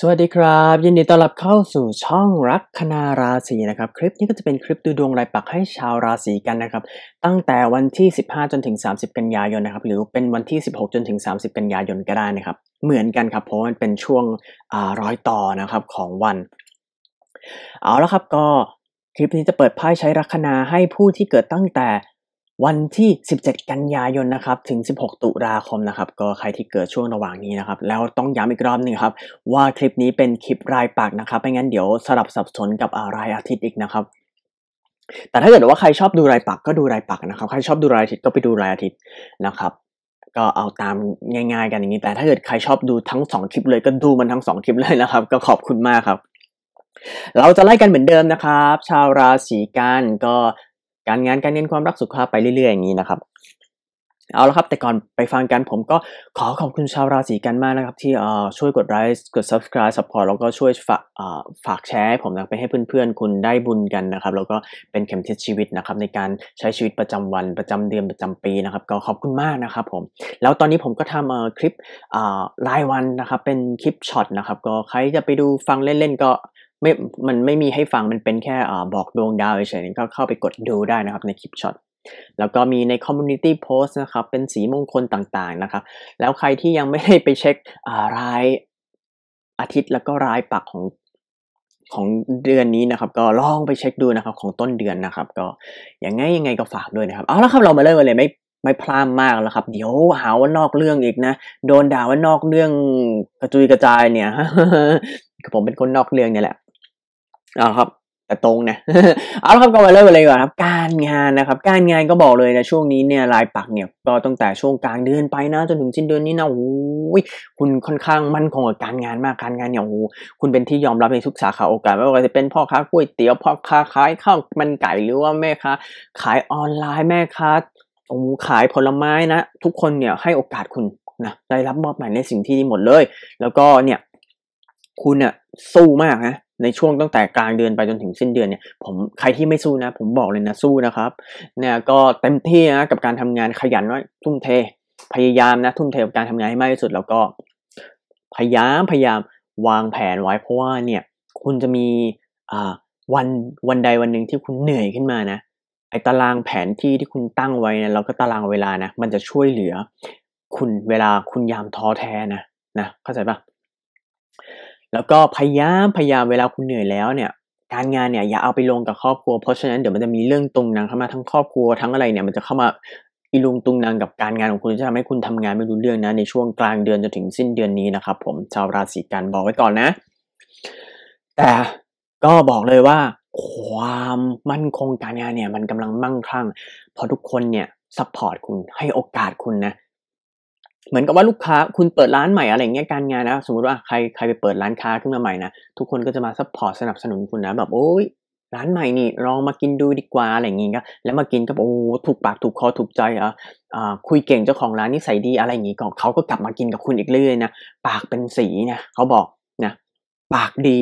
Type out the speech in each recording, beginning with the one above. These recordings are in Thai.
สวัสดีครับยินดีต้อนรับเข้าสู่ช่องรักคณาราศีนะครับ คลิปนี้ก็จะเป็นคลิปดูดวงรายปักให้ชาวราศีกันนะครับตั้งแต่วันที่15 จนถึง30กันยายนนะครับหรือเป็นวันที่16จนถึง30กันยายนก็ได้นะครับเหมือนกันครับเพราะมันเป็นช่วงร้อยต่อนะครับของวันเอาละครับก็คลิปนี้จะเปิดไพ่ใช้รัคณาให้ผู้ที่เกิดตั้งแต่วันที่ 17 กันยายน นะครับ ถึง 16 ตุลาคม นะครับ ก็ใครที่เกิดช่วงระหว่างนี้นะครับ แล้วต้องย้ำอีกรอบหนึ่งครับ ว่าคลิปนี้เป็นคลิปรายปากนะครับ ไม่งั้นเดี๋ยวสลับสับสนกับรายอาทิตย์อีกนะครับ แต่ถ้าเกิดว่าใครชอบดูรายปักก็ดูรายปักนะครับ ใครชอบดูรายอาทิตย์ก็ไปดูรายอาทิตย์นะครับ ก็เอาตามง่าย ๆ กันอย่างนี้ แต่ถ้าเกิดใครชอบดูทั้ง2คลิปเลยก็ดูมันทั้ง2คลิปเลยนะครับ ก็ขอบคุณมากครับ เราจะไล่กันเหมือนเดิมนะครับ ชาวราศีกันก็การงานการเน้นความรักสุขภาพไปเรื่อย ๆอย่าง นี้นะครับ เอาละครับ แต่ก่อนไปฟังกันผมก็ขอขอบคุณชาวราศีกันมากนะครับ ที่ช่วยกดไลค์กด subscribe support แล้วก็ช่วยฝากฝากแชร์ให้ผมนะไปให้เพื่อนๆคุณได้บุญกันนะครับแล้วก็เป็นเข็มทิศชีวิตนะครับ ในการใช้ชีวิตประจำวันประจำเดือนประจำปีนะครับ ก็ขอบคุณมากนะครับผมแล้วตอนนี้ผมก็ทำคลิปรายวันนะครับ เป็นคลิปช็อตนะครับ ก็ใครจะไปดูฟังเล่นๆก็ไม่มันไม่มีให้ฟัง มันเป็นแค่อบอกดวงดาวเฉยๆ ก็เข้าไปกดดูได้นะครับในคลิปช็อต แล้วก็มีในมมูนิตี้โพสต์นะครับ เป็นสีมงคลต่างๆ นะครับ แล้วใครที่ยังไม่ได้ไปเช็ครายอาทิตย์แล้วก็รายปักของของเดือนนี้นะครับ ก็ลองไปเช็คดูนะครับ ของต้นเดือนนะครับ ก็อย่างไงยังไงก็ฝากด้วยนะครับ เอาละครับเรามาเริ่มกันเลยไม่ไม่พลาดมากแล้วครับเดี๋ยวหาว่านอกเรื่องอีกนะโดนด่าว่านอกเรื่องกระจุยกระจายเนี่ยผมเป็นคนนอกเรื่องเนี่ยแหละเอาครับแต่ตรงนะเอาละครับก็มาเริ่มเลยก่อนครับ การงานนะครับ การงานก็บอกเลยนะช่วงนี้เนี่ยลายปักเนี่ย ก็ตั้งแต่ช่วงกลางเดือนไปนะจนถึงสิ้นเดือนนี้นะโอ้ยคุณค่อนข้างมั่นคงกับการงานมากการงานเนี่ยโอ้คุณเป็นที่ยอมรับในทุกสาขาโอกาสไม่ว่าจะเป็นพ่อค้าก๋วยเตี๋ยวพ่อค้าขายข้าวมันไก่หรือว่าแม่ค้าขายออนไลน์แม่ค้าโอ้ขายผลไม้นะทุกคนเนี่ยให้โอกาสคุณนะได้รับมอบหมายในสิ่งที่ดีหมดเลย แล้วก็เนี่ย คุณอะสู้มากนะในช่วงตั้งแต่กลางเดือนไปจนถึงสิ้นเดือนเนี่ยผมใครที่ไม่สู้นะผมบอกเลยนะสู้นะครับ เนี่ยก็เต็มที่นะกับการทำงานขยันว่ยทุ่มเทพยายามนะ ทุ่มเทกับการทำงานให้มากที่สุดแล้วก็ พยายามพยายามวางแผนไว้ เพราะว่าเนี่ยคุณจะมีอ่าวันวันใดวันหนึ่งที่คุณเหนื่อยขึ้นมานะไอตารางแผนที่ที่คุณตั้งไว้นะแล้วก็ตารางเวลานะมันจะช่วยเหลือ คุณเวลาคุณยามท้อแท้นะนะเข้าใจปะแล้วก็พยายามพยายามเวลาคุณเหนื่อยแล้วเนี่ย การงานเนี่ยอย่าเอาไปลงกับครอบครัวเพราะฉะนั้นเดี๋ยวมันจะมีเรื่องตรงนังเข้ามาทั้งครอบครัวทั้งอะไรเนี่ยมันจะเข้ามาอีลุงตุงนางกับการงานของคุณจะทำให้คุณทำงานไม่รู้เรื่องนะ ในช่วงกลางเดือนจนถึงสิ้นเดือนนี้นะครับผมชาวราศีกันบอกไว้ก่อนนะ แต่ก็บอกเลยว่า ความมั่นคงการงานเนี่ยมันกำลังมั่งคั่งเพราะทุกคนเนี่ยซัพพอร์ตคุณให้โอกาสคุณนะเหมือนกับว่าลูกค้าคุณเปิดร้านใหม่อะไรเงี้ยการงานนะสมมติว่าใครใครไปเปิดร้านค้าขึ้นมาใหม่นะทุกคนก็จะมาซัพพอร์ตสนับสนุนคุณนะแบบโอ้ย ร้านใหม่นี่ลองมากินดูดีกว่าอะไรอย่างงี้ก็แล้วมากินก็โอ้ถูกปากถูกคอถูกใจอ่ะคุยเก่งเจ้าของร้านนิสัยดีอะไรอย่างงี้ก็เขาก็กลับมากินกับคุณอีกเรื่อยนะปากเป็นสีนะเขาบอกนะปากดี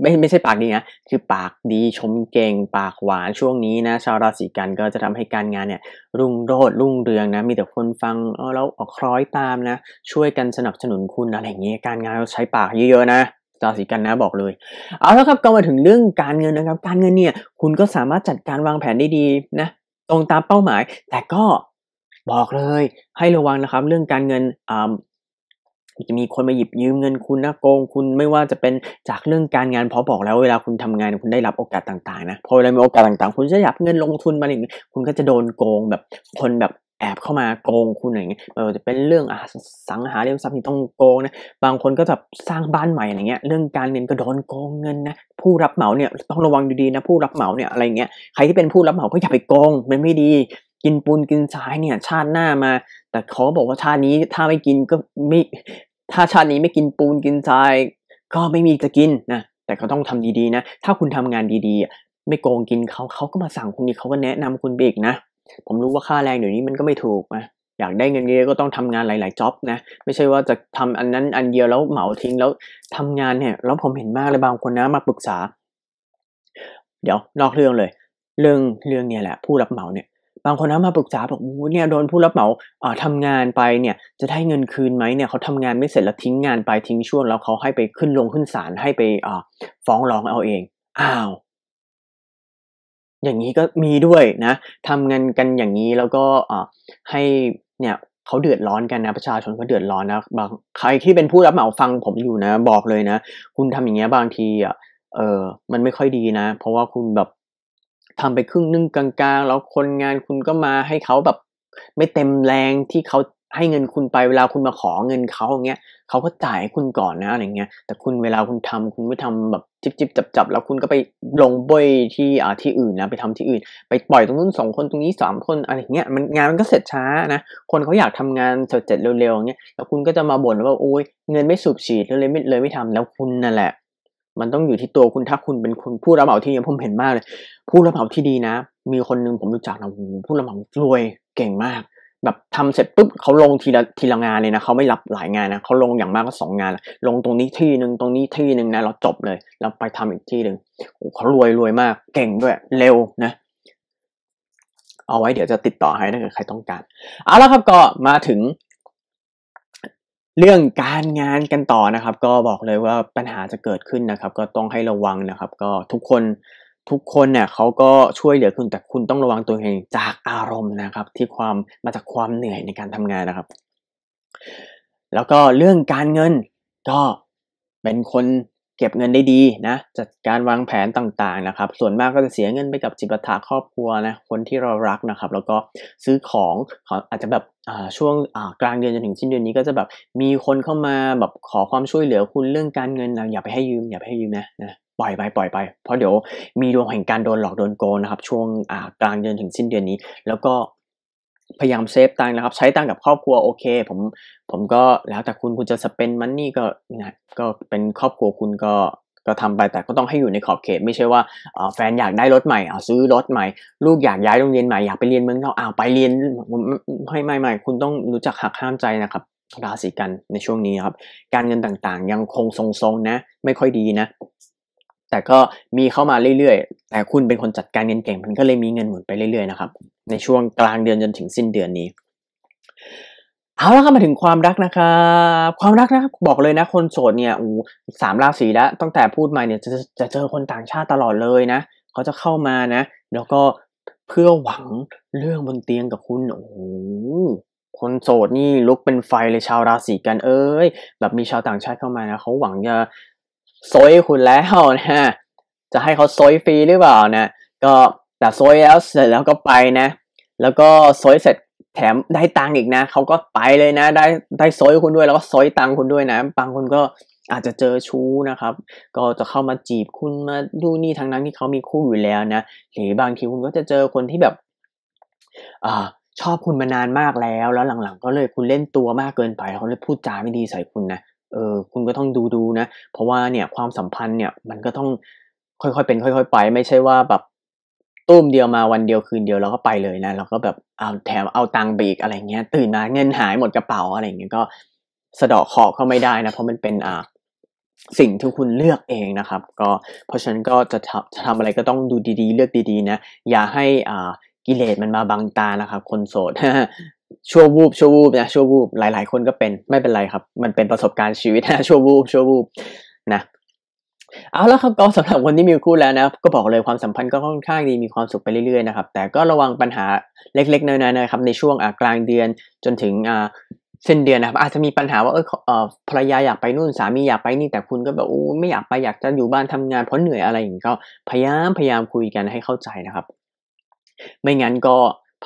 ไม่ไม่ใช่ปากดีนะคือปากดีชมเก่งปากหวาน ช่วงนี้นะชาวราศีกันก็จะทำให้การงานเนี่ย รุ่งโรจน์รุ่งเรืองนะ มีแต่คนฟังแล้วออกคล้อยตามนะ ช่วยกันสนับสนุนคุณอะไรอย่างเงี้ยการงานเราใช้ปากเยอะๆนะราศีกันนะบอกเลยเอาแล้วครับก็มาถึงเรื่องการเงินนะครับการเงินเนี่ย คุณก็สามารถจัดการวางแผนได้ดีนะ ตรงตามเป้าหมาย แต่ก็บอกเลย ให้ระวังนะครับ เรื่องการเงินอ่าจะมีคนมาหยิบยืมเงินคุณนะโกงคุณไม่ว่าจะเป็นจากเรื่องการงาน พอบอกแล้วเวลาคุณทำงานคุณได้รับโอกาสต่างๆนะพอเวลามีโอกาสต่าง ๆ คุณจะหยับเงินลงทุนมาอย่างนี้คุณก็จะโดนโกงแบบ คนแบบแอบเข้ามาโกงคุณอะไรเงี้ยไม่ว่าจะเป็นเรื่องอสังหาเรอมทรัพย์ที่ต้องโกงนะบางคนก็แบบสร้างบ้านใหม่อะไรเงี้ย เรื่องการเงินก็โดนโกงเงินนะ ผู้รับเหมาเนี่ยต้องระวังดีๆนะผู้รับเหมาเนี่ยอะไรเงี้ยใครที่เป็นผู้รับเหมาก็อย่าไปโกงมันไม่ดีกินปูนกินทรายเนี่ย ชาติหน้ามา แต่เขาบอกว่าชาตินี้ถ้าไม่กินก็ไม่ถ้าชาตินี้ไม่กินปูนกินทราย ก็ไม่มีจะกินนะแต่ก็ต้องทำดีๆนะถ้าคุณทำงานดีๆไม่โกงกินเขาเขาก็มาสั่งคุณอีกเขาก็แนะนำคุณไปอีกนะผมรู้ว่าค่าแรงเดี๋ยวนี้มันก็ไม่ถูกนะอยากได้เงินเยอะก็ต้องทำงานหลายๆจ็อบนะ ไม่ใช่ว่าจะทำอันนั้นอันเดียวแล้วเหมาทิ้งแล้วทำงานเนี่ยแล้วผมเห็นมากเลยบางคนนะมาปรึกษา เดี๋ยวนอกเรื่องเลย เรื่องเรื่องเนี่ยแหละผู้รับเหมาเนี่ยบางคนนะมาปรึกษาบอกโอ้เนี่ยโดนผู้รับเหมาทำงานไปเนี่ย จะได้เงินคืนไหมเนี่ยเขาทำงานไม่เสร็จแล้วทิ้งงานไปทิ้งช่วง แล้วเขาให้ไปขึ้นลงขึ้นศาลให้ไปฟ้องร้องเอาเอง อ้าว อย่างนี้ก็มีด้วยนะทำเงินกันอย่างนี้แล้วก็ให้ เนี่ยเขาเดือดร้อนกันนะ ประชาชนก็เดือดร้อนนะบางใครที่เป็นผู้รับเหมาฟังผมอยู่นะ บอกเลยนะ คุณทำอย่างเงี้ย บางทีอ่ะเออมันไม่ค่อยดีนะ เพราะว่าคุณแบบทำไปครึ่งนึ่งกลางๆ แล้วคนงานคุณก็มาให้เขาแบบไม่เต็มแรงที่เขาให้เงินคุณไปเวลาคุณมาขอเงินเขาอย่างเงี้ยเขาก็จ่ายให้คุณก่อนนะอะไรเงี้ยแต่คุณเวลาคุณทำคุณไม่ทำแบบจิบจิบจับจับแล้วคุณก็ไปลงบ่อยที่อ่าที่อื่นนะไปทำที่อื่น ไปปล่อยตรงนู้นสองคนตรงนี้สามคนอะไรเงี้ยมันงานมันก็เสร็จช้านะคนเขาอยากทำงานเสร็จเร็วๆอย่างเงี้ยแล้วคุณก็จะมาบ่นว่าโอ้ยเงินไม่สูบฉีดเลยไม่เลยไม่ทำแล้วคุณนั่นแหละมันต้องอยู่ที่ตัวคุณถ้าคุณเป็นคุณผู้รับเหมาที่นีผมเห็นมากเลย ผู้รับเหมาที่ดีนะ มีคนนึงผมรู้จักนะผู้รับเหมารวยเก่งมาก แบบทำเสร็จปุ๊บเขาลงทีละทีละงานเลยนะเขาไม่รับหลายงานนะเขาลงอย่างมากก็สองงานลงตรงนี้ที่หนึ่งตรงนี้ที่หนึ่งนะเราจบเลยเราไปทำอีกที่หนึ่งเขารวยรวยมากเก่งด้วย เร็วนะเอาไว้เดี๋ยวจะติดต่อให้ถ้าเกิดใครต้องการ เอาละครับก็มาถึงเรื่องการงานกันต่อนะครับ ก็บอกเลยว่าปัญหาจะเกิดขึ้นนะครับ ก็ต้องให้ระวังนะครับ ก็ทุกคนทุกคนเนี่ยเขาก็ช่วยเหลือคุณแต่คุณต้องระวังตัวเองจากอารมณ์นะครับ ที่ความมาจากความเหนื่อยในการทำงานนะครับ แล้วก็เรื่องการเงินก็เป็นคนเก็บเงินได้ดีนะจัดการวางแผนต่างๆนะครับ ส่วนมากก็จะเสียเงินไปกับจิปาถาครอบครัวนะคนที่เรารักนะครับ แล้วก็ซื้อของอาจจะแบบช่วงกลางเดือนจนถึงสิ้นเดือนนี้ ก็จะแบบมีคนเข้ามาแบบขอความช่วยเหลือคุณเรื่องการเงินนะอย่าไปให้ยืมอย่าไปให้ยืมนะนะปล่อยไปปล่อยไปเพราะเดี๋ยวมีดวงแห่งการโดนหลอกโดนโกงนะครับ ช่วงกลางเดือนถึงสิ้นเดือนนี้ แล้วก็พยายามเซฟตังค์นะครับ ใช้ตังค์กับครอบครัว โอเค ผมผมก็แล้วแต่คุณคุณจะสเปนมันนี่ก็นะก็เป็นครอบครัวคุณก็ก็ทำไปแต่ก็ต้องให้อยู่ในขอบเขตไม่ใช่ว่าแฟนอยากได้รถใหม่เอาซื้อรถใหม่ ลูกอยากย้ายโรงเรียนใหม่อยากไปเรียนเมืองนอกเอาไปเรียนไม่ไม่ไม่คุณต้องรู้จักหักห้ามใจนะครับราศีกันในช่วงนี้ครับ การเงินต่างๆ ยังคงทรงๆนะ ไม่ค่อยดีนะแต่ก็มีเข้ามาเรื่อยๆ แต่คุณเป็นคนจัดการเงินเก่งมันก็เลยมีเงินหมุนไปเรื่อยๆ นะครับ ในช่วงกลางเดือนจนถึงสิ้นเดือนนี้ เอาแล้วก็มาถึงความรักนะครับความรักนะบอกเลยนะ คนโสดเนี่ยอูสามราศีแล้วตั้งแต่พูดมาเนี่ยจะจะเจอคนต่างชาติตลอดเลยนะ เขาจะเข้ามานะ แล้วก็เพื่อหวังเรื่องบนเตียงกับคุณ โอ้คนโสดนี่ลุกเป็นไฟเลยชาวราศีกันเอ้ย แบบมีชาวต่างชาติเข้ามานะเขาหวังจะโซยคุณแล้วนะ จะให้เขาโอยฟรีหรือเปล่านะ ก็แต่โอยแล้วเสร็จแล้วก็ไปนะ แล้วก็โอยเสร็จแถมได้ตังค์อีกนะเขาก็ไปเลยนะ ได้ได้โอยคุณด้วยแล้วก็โอยตังค์คุณด้วยนะ บางคนก็อาจจะเจอชู้นะครับ ก็จะเข้ามาจีบคุณมาดูนี่ทางนั้นที่เขามีคู่อยู่แล้วนะ หรือบางทีคุณก็จะเจอคนที่แบบอ่าชอบคุณมานานมากแล้ว แล้วหลังๆ ก็เลยคุณเล่นตัวมากเกินไป เขาเลยพูดจาไม่ดีใส่คุณนะเออคุณก็ต้องดูดูนะ เพราะว่าเนี่ยความสัมพันธ์เนี่ยมันก็ต้องค่อยๆเป็นค่อยๆ ไป ไม่ใช่ว่า แบบตุ้มเดียวมาวันเดียวคืนเดียวแล้วก็ไปเลยนะเราก็แบบเอาแถมเอาตังค์ไปอีกอะไรเงี้ยตื่นมาเงินหายหมดกระเป๋าอะไรเงี้ยก็ สะดอกขอก็ไม่ได้นะ เพราะมันเป็นอ่า สิ่งที่คุณเลือกเองนะครับ ก็เพราะฉะนั้นก็จะทำจะทำอะไรก็ต้องดูดีๆ เลือกดีๆนะ อย่าให้อ่ากิเลสมันมาบังตานะครับคนโสดชั่ววูบชั่ววูบนะชั่ววูบหลายๆคนก็เป็น ไม่เป็นไรครับ มันเป็นประสบการณ์ชีวิตนะชั่ววูบชั่ววูบนะเอาแล้วครับก็สำหรับคนที่มีคู่แล้วนะก็บอกเลยความสัมพันธ์ก็ค่อนข้างดีมีความสุขไปเรื่อยๆ นะครับ แต่ก็ระวังปัญหาเล็กๆน้อยๆนะครับ ในช่วงกลางเดือนจนถึงเส้นเดือนนะครับ อาจจะมีปัญหาว่าเออภรรยาอยากไปนู่นสามีอยากไปนี่แต่คุณก็แบบโอ้ไม่อยากไปอยากจะอยู่บ้านทำงานเพราะเหนื่อยอะไรอย่างนี้ก็พยายามพยายามคุยกันให้เข้าใจนะครับ ไม่งั้นก็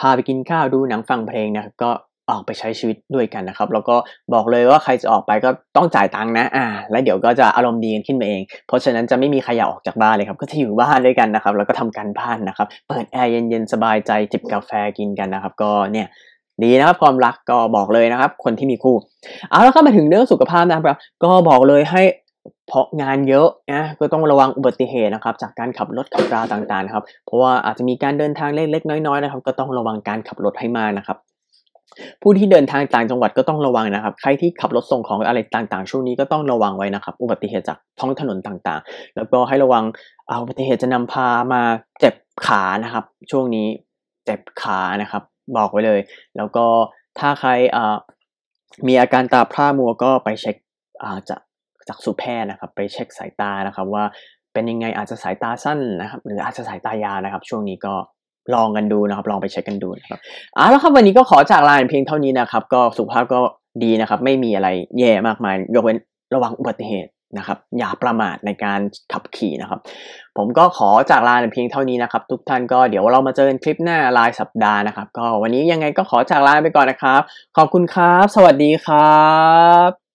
พาไปกินข้าวดูหนังฟังเพลงนะครับก็ออกไปใช้ชีวิตด้วยกันนะครับ แล้วก็บอกเลยว่าใครจะออกไปก็ต้องจ่ายตังค์นะอ่าและเดี๋ยวก็จะอารมณ์ดีกันขึ้นมาเอง เพราะฉะนั้นจะไม่มีใครอยากออกจากบ้านเลยครับก็จะอยู่บ้านด้วยกันนะครับ แล้วก็ทำการบ้านนะครับ เปิดแอร์เย็นๆสบายใจจิบกาแฟกินกันนะครับ ก็เนี่ยดีนะครับ ความรักก็บอกเลยนะครับ คนที่มีคู่เอาแล้วก็มาถึงเรื่องสุขภาพนะครับ ก็บอกเลยให้เพราะงานเยอะนะก็ต้องระวังอุบัติเหตุนะครับ จากการขับรถขับราต่างๆครับ เพราะว่าอาจจะมีการเดินทางเล็กๆน้อย ๆนะครับ ก็ต้องระวังการขับรถให้มากนะครับ ผู้ที่เดินทางต่างจังหวัดก็ต้องระวังนะครับ ใครที่ขับรถส่งของอะไรต่างๆ ช่วงนี้ก็ต้องระวังไว้นะครับ อุบัติเหตุจากท้องถนนต่างๆ แล้วก็ให้ระวังอุบัติเหตุจะนำพามาเจ็บขานะครับ ช่วงนี้เจ็บขานะครับ บอกไว้เลย แล้วก็ถ้าใครมีอาการตาพร่ามัวก็ไปเช็คอาจจะจากสุแพทย์นะครับไปเช็คสายตานะครับว่าเป็นยังไงอาจจะสายตาสั้นนะครับหรืออาจจะสายตายานะครับ ช่วงนี้ก็ลองกันดูนะครับ ลองไปเช็คกันดูนะครับอ่อแล้วครับวันนี้ก็ขอจากลาเพียงเท่านี้นะครับ ก็สุขภาพก็ดีนะครับไม่มีอะไรแย่มากมายยกเว้นระวังอุบัติเหตุนะครับ อย่าประมาทในการขับขี่นะครับ ผมก็ขอจากลาเพียงเท่านี้นะครับทุกท่านก็เดี๋ยวเรามาเจอกันคลิปหน้ารายสัปดาห์นะครับก็วันนี้ยังไงก็ขอจากลาไปก่อนนะครับ ขอบคุณครับสวัสดีครับ